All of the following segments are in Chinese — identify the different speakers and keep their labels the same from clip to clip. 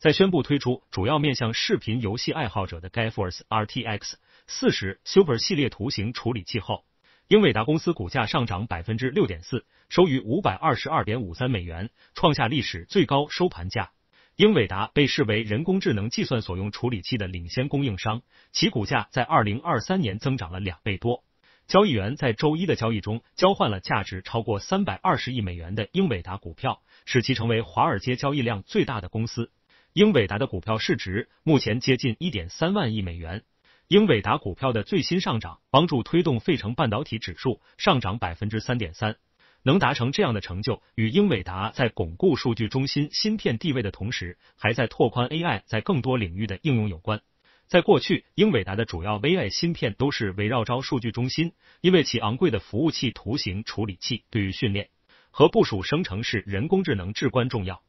Speaker 1: 在宣布推出主要面向视频游戏爱好者的 GeForce RTX 四十 Super 系列图形处理器后，英伟达公司股价上涨百分之六点四，收于五百二十二点五三美元，创下历史最高收盘价。英伟达被视为人工智能计算所用处理器的领先供应商，其股价在二零二三年增长了两倍多。交易员在周一的交易中交换了价值超过三百二十亿美元的英伟达股票，使其成为华尔街交易量最大的公司。英伟达的股票市值目前接近一点三万亿美元。英伟达股票的最新上涨，帮助推动费城半导体指数上涨百分之三点三。能达成这样的成就，与英伟达在巩固数据中心芯片地位的同时，还在拓宽 AI 在更多领域的应用有关。在过去，英伟达的主要 AI 芯片都是围绕着数据中心，因为其昂贵的服务器图形处理器对于训练和部署生成式人工智能至关重要。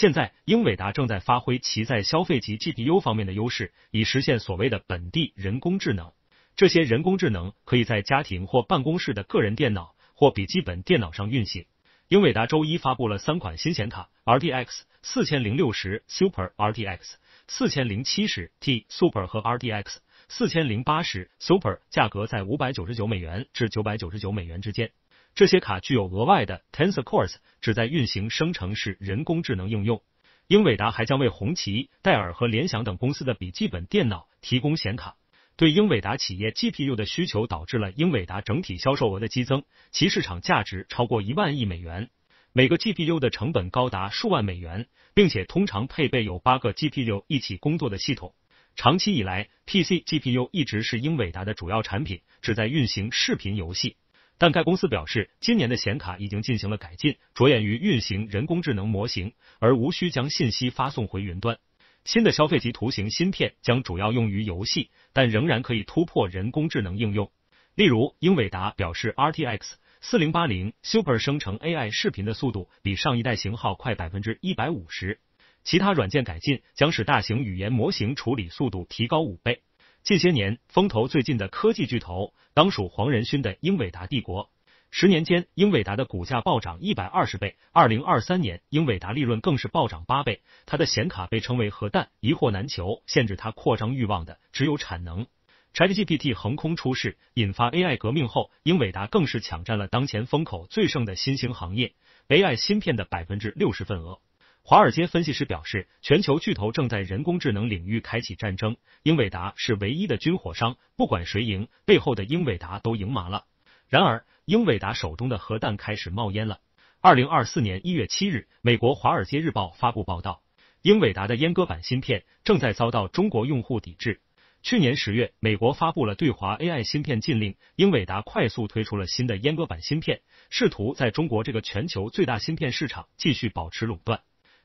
Speaker 1: 现在，英伟达正在发挥其在消费级 GPU 方面的优势，以实现所谓的本地人工智能。这些人工智能可以在家庭或办公室的个人电脑或笔记本电脑上运行。英伟达周一发布了三款新显卡：RTX 四千零六十 Super、RTX 四千零七十 t Super 和 RTX 四千零八十 Super，价格在五百九十九美元至九百九十九美元之间。这些卡具有额外的 tensor cores，旨在运行生成式人工智能应用。英伟达还将为红旗、戴尔和联想等公司的笔记本电脑提供显卡。对英伟达企业 GPU 的需求导致了英伟达整体销售额的激增，其市场价值超过一万亿美元。每个 GPU 的成本高达数万美元，并且通常配备有八个 GPU 一起工作的系统。长期以来，PC GPU 一直是英伟达的主要产品，旨在运行视频游戏。但该公司表示，今年的显卡已经进行了改进，着眼于运行人工智能模型，而无需将信息发送回云端。新的消费级图形芯片将主要用于游戏，但仍然可以突破人工智能应用。例如，英伟达表示，RTX 四零八零 Super 生成 AI 视频的速度比上一代型号快百分之一百五十。其他软件改进将使大型语言模型处理速度提高五倍。近些年，风头最近的科技巨头，当属黄仁勋的英伟达帝国。十年间，英伟达的股价暴涨一百二十倍，二零二三年，英伟达利润更是暴涨八倍。它的显卡被称为核弹，一货难求。限制它扩张欲望的，只有产能。ChatGPT 横空出世，引发 AI 革命后，英伟达更是抢占了当前风口最盛的新兴行业 AI 芯片的百分之六十份额。华尔街分析师表示，全球巨头正在人工智能领域开启战争，英伟达是唯一的军火商。不管谁赢，背后的英伟达都赢麻了。然而，英伟达手中的核弹开始冒烟了。二零二四年一月七日，美国《华尔街日报》发布报道，英伟达的阉割版芯片正在遭到中国用户抵制。去年十月，美国发布了对华 AI 芯片禁令，英伟达快速推出了新的阉割版芯片，试图在中国这个全球最大芯片市场继续保持垄断。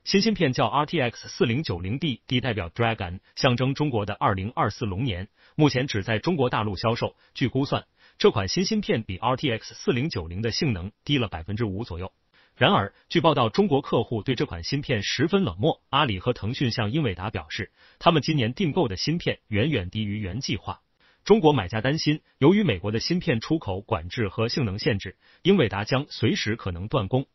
Speaker 1: 新芯片叫 RTX 四零九零 D，D 代表 Dragon，象征中国的二零二四龙年。目前只在中国大陆销售。据估算，这款新芯片比 RTX 四零九零的性能低了百分之五左右。然而，据报道，中国客户对这款芯片十分冷漠。阿里和腾讯向英伟达表示，他们今年订购的芯片远远低于原计划。中国买家担心，由于美国的芯片出口管制和性能限制，英伟达将随时可能断供。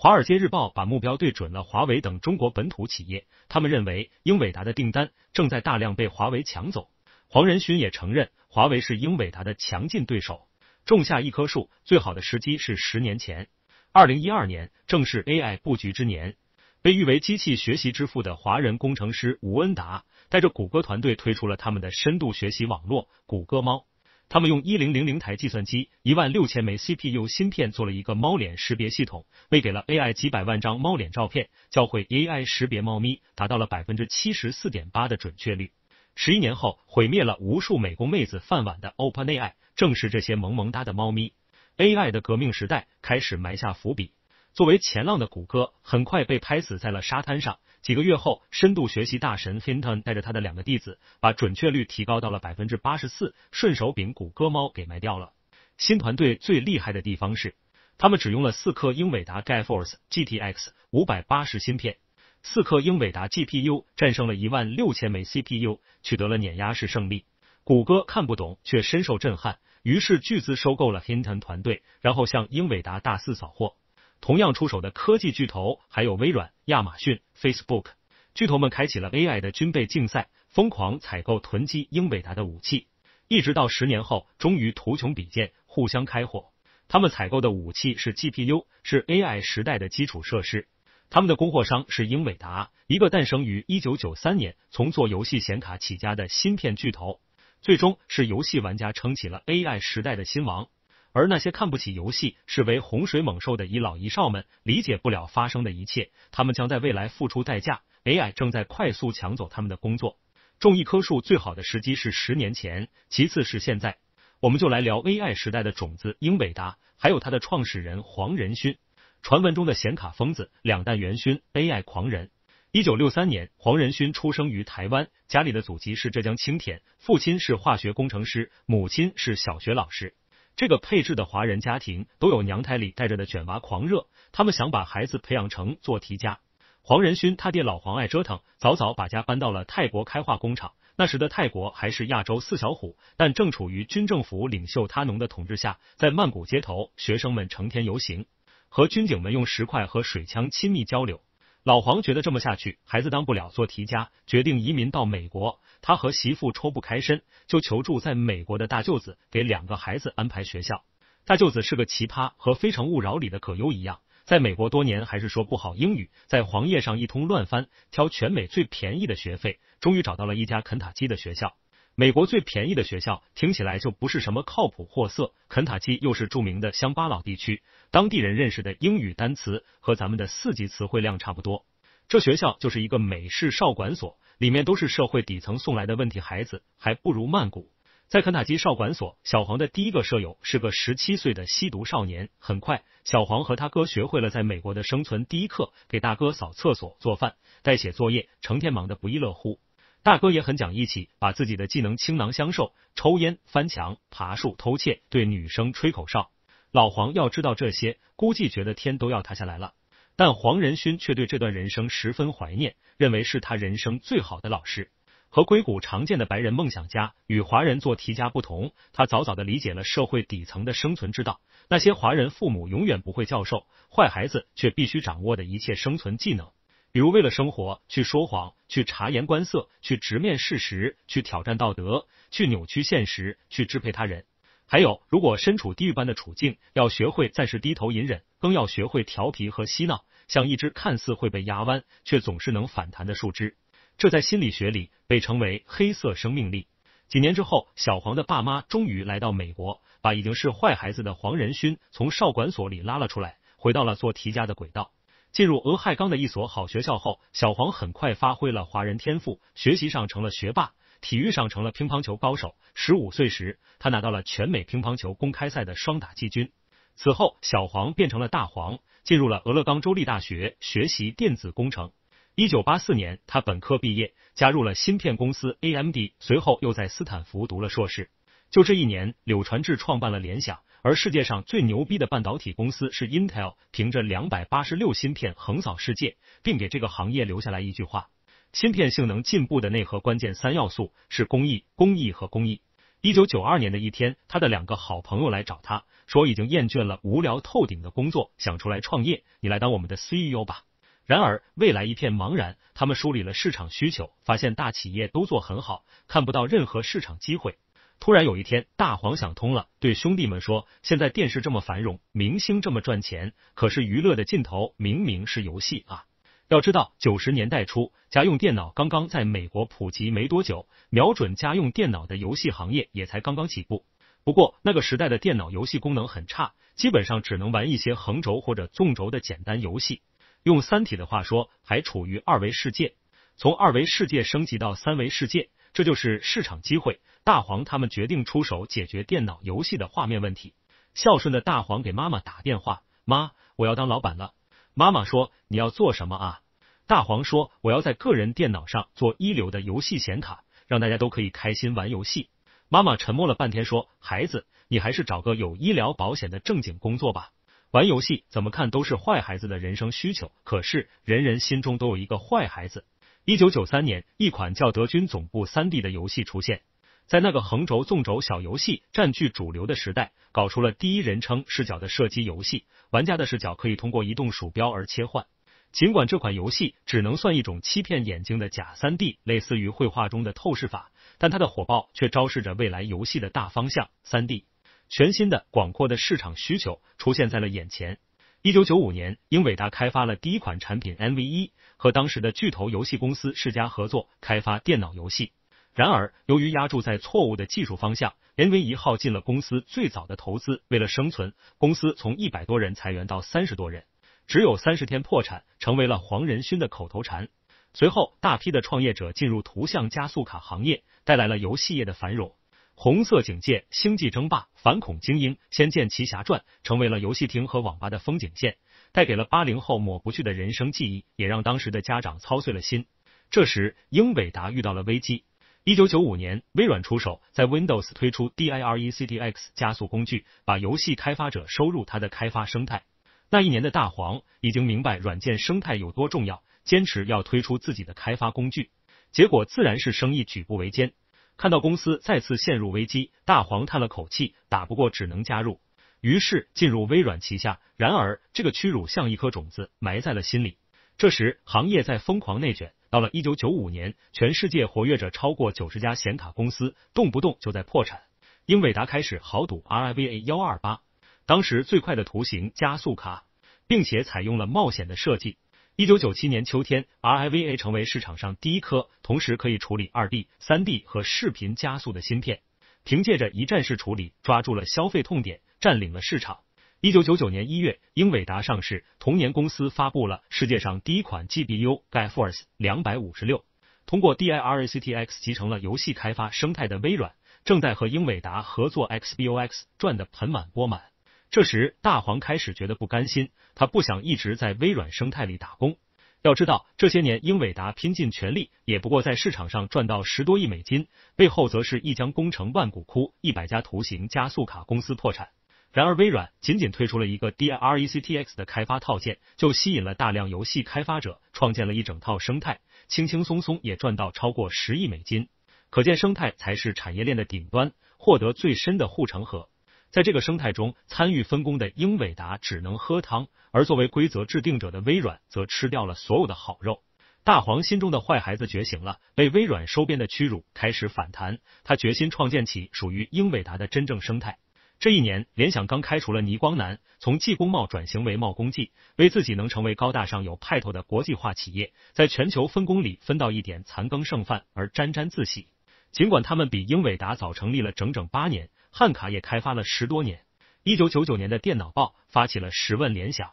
Speaker 1: 华尔街日报把目标对准了华为等中国本土企业，他们认为英伟达的订单正在大量被华为抢走。黄仁勋也承认，华为是英伟达的强劲对手。种下一棵树，最好的时机是十年前。二零一二年，正是 AI 布局之年，被誉为机器学习之父的华人工程师吴恩达，带着谷歌团队推出了他们的深度学习网络——谷歌猫。他们用一零零零台计算机、一万六千枚 CPU 芯片做了一个猫脸识别系统，喂给了 AI 几百万张猫脸照片，教会 AI 识别猫咪，达到了百分之七十四点八的准确率。十一年后，毁灭了无数美工妹子饭碗的 OpenAI，正是这些萌萌哒的猫咪，AI 的革命时代开始埋下伏笔。作为前浪的谷歌，很快被拍死在了沙滩上。几个月后，深度学习大神 Hinton 带着他的两个弟子，把准确率提高到了百分之八十四，顺手柄谷歌猫给卖掉了。新团队最厉害的地方是，他们只用了四颗英伟达 GeForce GTX 五百八十芯片，四颗英伟达 GPU 战胜了一万六千枚 CPU，取得了碾压式胜利。谷歌看不懂，却深受震撼，于是巨资收购了 Hinton 团队，然后向英伟达大肆扫货。同样出手的科技巨头还有微软、亚马逊、Facebook，巨头们开启了 AI 的军备竞赛，疯狂采购囤积英伟达的武器，一直到十年后，终于图穷匕见，互相开火。他们采购的武器是 GPU，是 AI 时代的基础设施。他们的供货商是英伟达，一个诞生于一九九三年，从做游戏显卡起家的芯片巨头。最终是游戏玩家撑起了 AI 时代的新王。而那些看不起游戏、视为洪水猛兽的一老一少们，理解不了发生的一切。他们将在未来付出代价。AI 正在快速抢走他们的工作。种一棵树最好的时机是十年前，其次是现在。我们就来聊 AI 时代的种子——英伟达，还有它的创始人黄仁勋，传闻中的显卡疯子、两弹元勋、AI 狂人。一九六三年，黄仁勋出生于台湾，家里的祖籍是浙江青田，父亲是化学工程师，母亲是小学老师。这个配置的华人家庭都有娘胎里带着的卷娃狂热，他们想把孩子培养成做题家。黄仁勋他爹老黄爱折腾，早早把家搬到了泰国开化工厂。那时的泰国还是亚洲四小虎，但正处于军政府领袖他农的统治下，在曼谷街头，学生们成天游行，和军警们用石块和水枪亲密交流。老黄觉得这么下去，孩子当不了做题家，决定移民到美国。他和媳妇抽不开身，就求助在美国的大舅子，给两个孩子安排学校。大舅子是个奇葩，和《非诚勿扰》里的葛优一样，在美国多年还是说不好英语，在黄页上一通乱翻，挑全美最便宜的学费，终于找到了一家肯塔基的学校。美国最便宜的学校，听起来就不是什么靠谱货色。肯塔基又是著名的乡巴佬地区，当地人认识的英语单词和咱们的四级词汇量差不多。这学校就是一个美式少管所，里面都是社会底层送来的问题孩子，还不如曼谷。在肯塔基少管所，小黄的第一个舍友是个十七岁的吸毒少年。很快，小黄和他哥学会了在美国的生存第一课：给大哥扫厕所、做饭、代写作业，成天忙得不亦乐乎。大哥也很讲义气，把自己的技能倾囊相授，抽烟、翻墙、爬树、偷窃，对女生吹口哨。老黄要知道这些，估计觉得天都要塌下来了。但黄仁勋却对这段人生十分怀念，认为是他人生最好的老师。和硅谷常见的白人梦想家与华人做题家不同，他早早的理解了社会底层的生存之道，那些华人父母永远不会教授坏孩子，却必须掌握的一切生存技能。比如，为了生活去说谎，去察言观色，去直面事实，去挑战道德，去扭曲现实，去支配他人。还有，如果身处地狱般的处境，要学会暂时低头隐忍，更要学会调皮和嬉闹，像一只看似会被压弯，却总是能反弹的树枝。这在心理学里被称为“黑色生命力”。几年之后，小黄的爸妈终于来到美国，把已经是坏孩子的黄仁勋从少管所里拉了出来，回到了做题家的轨道。进入俄亥冈的一所好学校后，小黄很快发挥了华人天赋，学习上成了学霸，体育上成了乒乓球高手。十五岁时，他拿到了全美乒乓球公开赛的双打季军。此后，小黄变成了大黄，进入了俄勒冈州立大学学习电子工程。一九八四年，他本科毕业，加入了芯片公司 AMD，随后又在斯坦福读了硕士。就这一年，柳传志创办了联想。而世界上最牛逼的半导体公司是 Intel，凭着两百八十六芯片横扫世界，并给这个行业留下来一句话：芯片性能进步的内核关键三要素是工艺、工艺和工艺。一九九二年的一天，他的两个好朋友来找他，说已经厌倦了无聊透顶的工作，想出来创业，你来当我们的 CEO 吧。然而未来一片茫然，他们梳理了市场需求，发现大企业都做很好，看不到任何市场机会。突然有一天，大黄想通了，对兄弟们说：“现在电视这么繁荣，明星这么赚钱，可是娱乐的尽头明明是游戏啊！要知道，九十年代初，家用电脑刚刚在美国普及没多久，瞄准家用电脑的游戏行业也才刚刚起步。不过那个时代的电脑游戏功能很差，基本上只能玩一些横轴或者纵轴的简单游戏。用《三体》的话说，还处于二维世界。从二维世界升级到三维世界。”这就是市场机会，大黄他们决定出手解决电脑游戏的画面问题。孝顺的大黄给妈妈打电话：“妈，我要当老板了。”妈妈说：“你要做什么啊？”大黄说：“我要在个人电脑上做一流的游戏显卡，让大家都可以开心玩游戏。”妈妈沉默了半天说：“孩子，你还是找个有医疗保险的正经工作吧。玩游戏怎么看都是坏孩子的人生需求，可是人人心中都有一个坏孩子。”一九九三年，一款叫《德军总部三 D》的游戏出现，在那个横轴纵轴小游戏占据主流的时代，搞出了第一人称视角的射击游戏。玩家的视角可以通过移动鼠标而切换。尽管这款游戏只能算一种欺骗眼睛的假三 D，类似于绘画中的透视法，但它的火爆却昭示着未来游戏的大方向。三 D 全新的广阔的市场需求出现在了眼前。一九九五年，英伟达开发了第一款产品 M V 一，和当时的巨头游戏公司世嘉合作开发电脑游戏。然而，由于压注在错误的技术方向，M V 一耗尽了公司最早的投资。为了生存，公司从一百多人裁员到三十多人，只有三十天破产，成为了黄仁勋的口头禅。随后，大批的创业者进入图像加速卡行业，带来了游戏业的繁荣。红色警戒、星际争霸、反恐精英、仙剑奇侠传，成为了游戏厅和网吧的风景线，带给了八零后抹不去的人生记忆，也让当时的家长操碎了心。这时，英伟达遇到了危机。一九九五年，微软出手，在 Windows 推出 DirectX 加速工具，把游戏开发者收入它的开发生态。那一年的大黄已经明白软件生态有多重要，坚持要推出自己的开发工具，结果自然是生意举步维艰。看到公司再次陷入危机，大黄叹了口气，打不过只能加入，于是进入微软旗下。然而，这个屈辱像一颗种子埋在了心里。这时，行业在疯狂内卷，到了一九九五年，全世界活跃着超过九十家显卡公司，动不动就在破产。英伟达开始豪赌 RIVA 幺二八，当时最快的图形加速卡，并且采用了冒险的设计。一九九七年秋天，R I V A 成为市场上第一颗同时可以处理二 D、三 D 和视频加速的芯片，凭借着一站式处理，抓住了消费痛点，占领了市场。一九九九年一月，英伟达上市，同年公司发布了世界上第一款 G B U，GeForce 两百五十六。通过 D I R A C T X 集成了游戏开发生态的微软，正在和英伟达合作 X B O X，赚得盆满钵满。这时，大黄开始觉得不甘心，他不想一直在微软生态里打工。要知道，这些年英伟达拼尽全力，也不过在市场上赚到十多亿美金，背后则是一江工程万古枯，一百家图形加速卡公司破产。然而，微软仅仅推出了一个 DirectX 的开发套件，就吸引了大量游戏开发者，创建了一整套生态，轻轻松松也赚到超过十亿美金。可见，生态才是产业链的顶端，获得最深的护城河。在这个生态中参与分工的英伟达只能喝汤，而作为规则制定者的微软则吃掉了所有的好肉。大黄心中的坏孩子觉醒了，被微软收编的屈辱开始反弹，他决心创建起属于英伟达的真正生态。这一年，联想刚开除了倪光南，从技工贸转型为贸工技，为自己能成为高大上有派头的国际化企业，在全球分工里分到一点残羹剩饭而沾沾自喜。尽管他们比英伟达早成立了整整八年。汉卡也开发了十多年。一九九九年的《电脑报》发起了十问联想：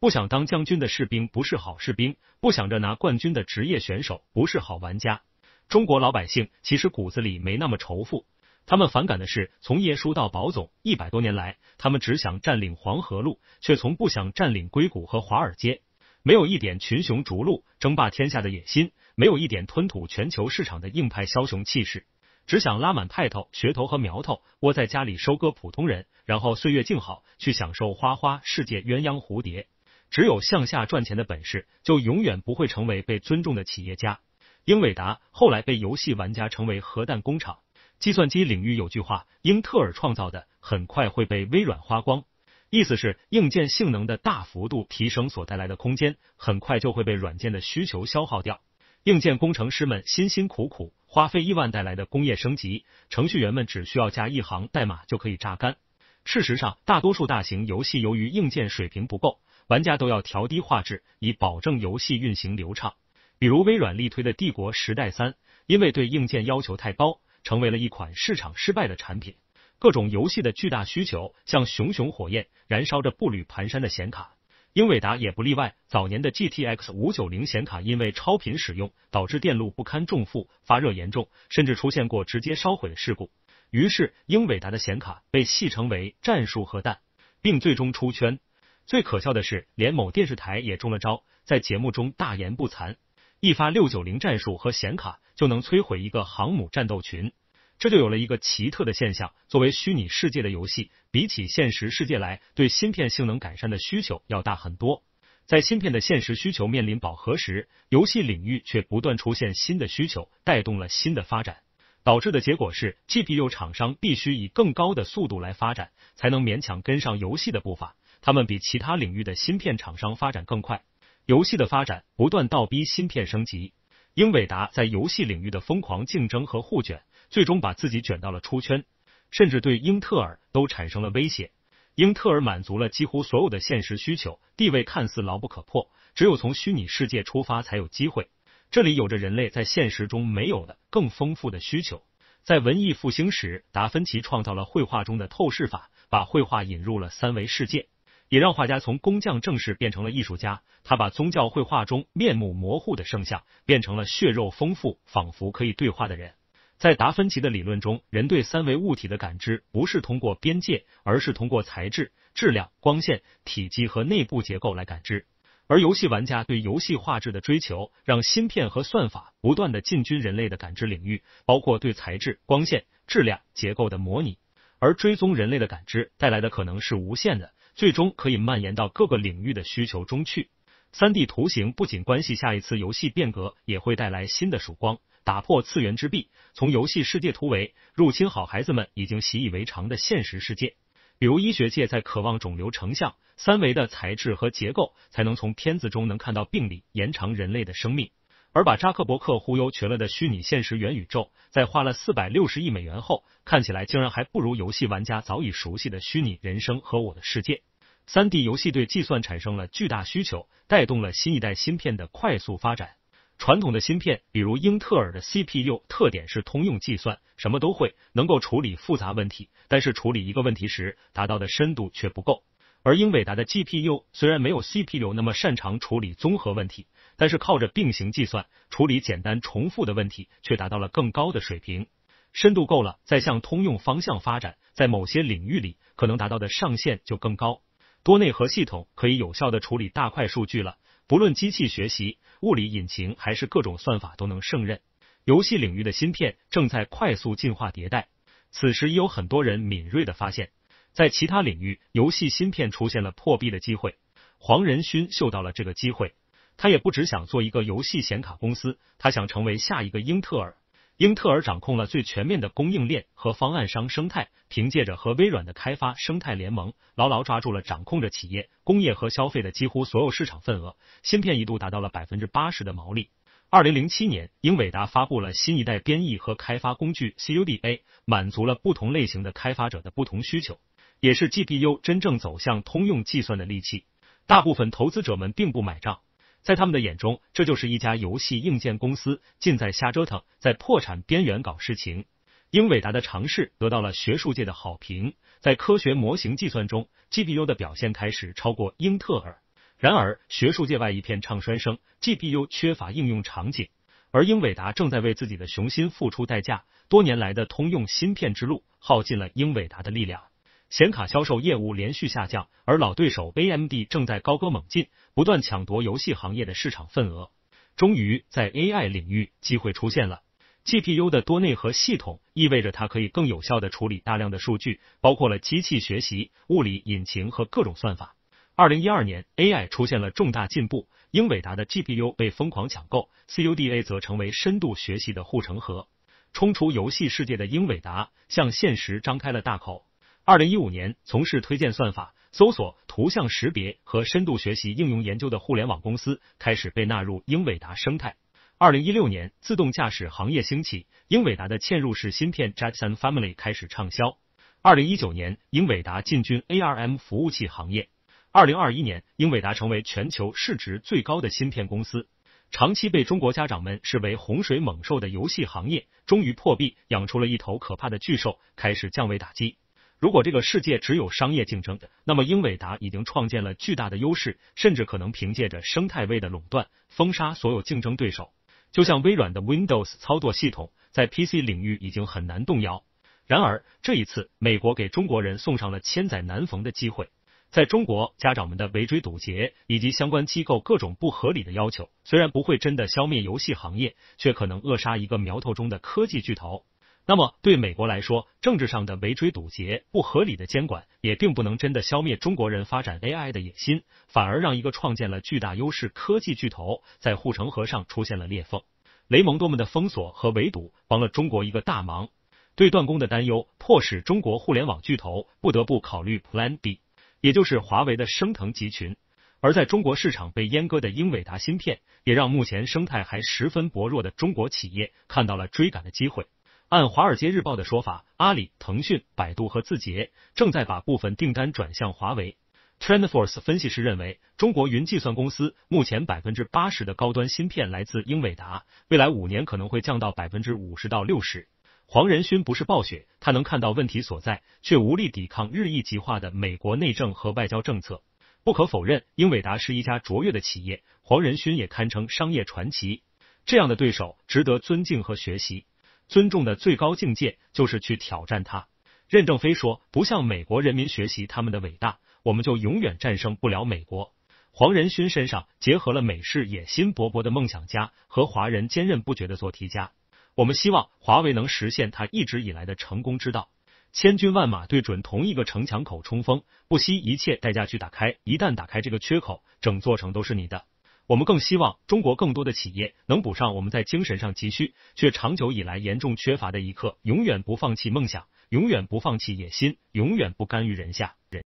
Speaker 1: 不想当将军的士兵不是好士兵；不想着拿冠军的职业选手不是好玩家。中国老百姓其实骨子里没那么仇富，他们反感的是从耶稣到宝总一百多年来，他们只想占领黄河路，却从不想占领硅谷和华尔街，没有一点群雄逐鹿、争霸天下的野心，没有一点吞吐全球市场的硬派枭雄气势。只想拉满派头、噱头和苗头，窝在家里收割普通人，然后岁月静好，去享受花花世界、鸳鸯蝴蝶。只有向下赚钱的本事，就永远不会成为被尊重的企业家。英伟达后来被游戏玩家称为核弹工厂。计算机领域有句话：英特尔创造的，很快会被微软花光。意思是硬件性能的大幅度提升所带来的空间，很快就会被软件的需求消耗掉。硬件工程师们辛辛苦苦。花费亿万带来的工业升级，程序员们只需要加一行代码就可以榨干。事实上，大多数大型游戏由于硬件水平不够，玩家都要调低画质以保证游戏运行流畅。比如微软力推的《帝国时代三》，因为对硬件要求太高，成为了一款市场失败的产品。各种游戏的巨大需求，像熊熊火焰，燃烧着步履蹒跚的显卡。英伟达也不例外，早年的 GTX 五九零显卡因为超频使用，导致电路不堪重负，发热严重，甚至出现过直接烧毁的事故。于是，英伟达的显卡被戏称为“战术核弹”，并最终出圈。最可笑的是，连某电视台也中了招，在节目中大言不惭，一发六九零战术和显卡就能摧毁一个航母战斗群。这就有了一个奇特的现象：作为虚拟世界的游戏，比起现实世界来，对芯片性能改善的需求要大很多。在芯片的现实需求面临饱和时，游戏领域却不断出现新的需求，带动了新的发展，导致的结果是 GPU 厂商必须以更高的速度来发展，才能勉强跟上游戏的步伐。他们比其他领域的芯片厂商发展更快。游戏的发展不断倒逼芯片升级。英伟达在游戏领域的疯狂竞争和互卷。最终把自己卷到了出圈，甚至对英特尔都产生了威胁。英特尔满足了几乎所有的现实需求，地位看似牢不可破。只有从虚拟世界出发，才有机会。这里有着人类在现实中没有的更丰富的需求。在文艺复兴时，达芬奇创造了绘画中的透视法，把绘画引入了三维世界，也让画家从工匠正式变成了艺术家。他把宗教绘画中面目模糊的圣像变成了血肉丰富、仿佛可以对话的人。在达芬奇的理论中，人对三维物体的感知不是通过边界，而是通过材质、质量、光线、体积和内部结构来感知。而游戏玩家对游戏画质的追求，让芯片和算法不断的进军人类的感知领域，包括对材质、光线、质量、结构的模拟。而追踪人类的感知带来的可能是无限的，最终可以蔓延到各个领域的需求中去。三 D 图形不仅关系下一次游戏变革，也会带来新的曙光。打破次元之壁，从游戏世界突围，入侵好孩子们已经习以为常的现实世界。比如医学界在渴望肿瘤成像三维的材质和结构，才能从片子中能看到病理，延长人类的生命。而把扎克伯克忽悠瘸了的虚拟现实元宇宙，在花了四百六十亿美元后，看起来竟然还不如游戏玩家早已熟悉的虚拟人生和我的世界。三 D 游戏对计算产生了巨大需求，带动了新一代芯片的快速发展。传统的芯片，比如英特尔的 CPU，特点是通用计算，什么都会，能够处理复杂问题，但是处理一个问题时，达到的深度却不够。而英伟达的 GPU，虽然没有 CPU 那么擅长处理综合问题，但是靠着并行计算，处理简单重复的问题却达到了更高的水平，深度够了，再向通用方向发展，在某些领域里，可能达到的上限就更高。多内核系统可以有效的处理大块数据了。无论机器学习、物理引擎还是各种算法，都能胜任。游戏领域的芯片正在快速进化迭代。此时，已有很多人敏锐的发现，在其他领域，游戏芯片出现了破壁的机会。黄仁勋嗅到了这个机会，他也不只想做一个游戏显卡公司，他想成为下一个英特尔。英特尔掌控了最全面的供应链和方案商生态，凭借着和微软的开发生态联盟，牢牢抓住了掌控着企业、工业和消费的几乎所有市场份额。芯片一度达到了百分之八十的毛利。二零零七年，英伟达发布了新一代编译和开发工具 CUDA，满足了不同类型的开发者的不同需求，也是 GPU 真正走向通用计算的利器。大部分投资者们并不买账。在他们的眼中，这就是一家游戏硬件公司，尽在瞎折腾，在破产边缘搞事情。英伟达的尝试得到了学术界的好评，在科学模型计算中，GPU 的表现开始超过英特尔。然而，学术界外一片唱衰声，GPU 缺乏应用场景，而英伟达正在为自己的雄心付出代价。多年来的通用芯片之路，耗尽了英伟达的力量。显卡销售业务连续下降，而老对手 A M D 正在高歌猛进，不断抢夺游戏行业的市场份额。终于，在 A I 领域机会出现了。G P U 的多内核系统意味着它可以更有效的处理大量的数据，包括了机器学习、物理引擎和各种算法。二零一二年，A I 出现了重大进步，英伟达的 G P U 被疯狂抢购，C U D A 则成为深度学习的护城河。冲出游戏世界的英伟达，向现实张开了大口。二零一五年，从事推荐算法、搜索、图像识别和深度学习应用研究的互联网公司开始被纳入英伟达生态。二零一六年，自动驾驶行业兴起，英伟达的嵌入式芯片 Jetson Family 开始畅销。二零一九年，英伟达进军 ARM 服务器行业。二零二一年，英伟达成为全球市值最高的芯片公司。长期被中国家长们视为洪水猛兽的游戏行业，终于破壁，养出了一头可怕的巨兽，开始降维打击。如果这个世界只有商业竞争，那么英伟达已经创建了巨大的优势，甚至可能凭借着生态位的垄断，封杀所有竞争对手。就像微软的 Windows 操作系统在 PC 领域已经很难动摇。然而，这一次美国给中国人送上了千载难逢的机会。在中国家长们的围追堵截以及相关机构各种不合理的要求，虽然不会真的消灭游戏行业，却可能扼杀一个苗头中的科技巨头。那么，对美国来说，政治上的围追堵截、不合理的监管，也并不能真的消灭中国人发展 AI 的野心，反而让一个创建了巨大优势科技巨头在护城河上出现了裂缝。雷蒙多们的封锁和围堵帮了中国一个大忙，对断供的担忧，迫使中国互联网巨头不得不考虑 Plan B，也就是华为的升腾集群。而在中国市场被阉割的英伟达芯片，也让目前生态还十分薄弱的中国企业看到了追赶的机会。按《华尔街日报》的说法，阿里、腾讯、百度和字节正在把部分订单转向华为。TrendForce 分析师认为，中国云计算公司目前百分之八十的高端芯片来自英伟达，未来五年可能会降到百分之五十到六十。黄仁勋不是暴雪，他能看到问题所在，却无力抵抗日益极化的美国内政和外交政策。不可否认，英伟达是一家卓越的企业，黄仁勋也堪称商业传奇。这样的对手值得尊敬和学习。尊重的最高境界就是去挑战它。任正非说：“不向美国人民学习他们的伟大，我们就永远战胜不了美国。”黄仁勋身上结合了美式野心勃勃的梦想家和华人坚韧不绝的做题家。我们希望华为能实现他一直以来的成功之道：千军万马对准同一个城墙口冲锋，不惜一切代价去打开。一旦打开这个缺口，整座城都是你的。我们更希望中国更多的企业能补上我们在精神上急需却长久以来严重缺乏的一课：永远不放弃梦想，永远不放弃野心，永远不甘于人下。人。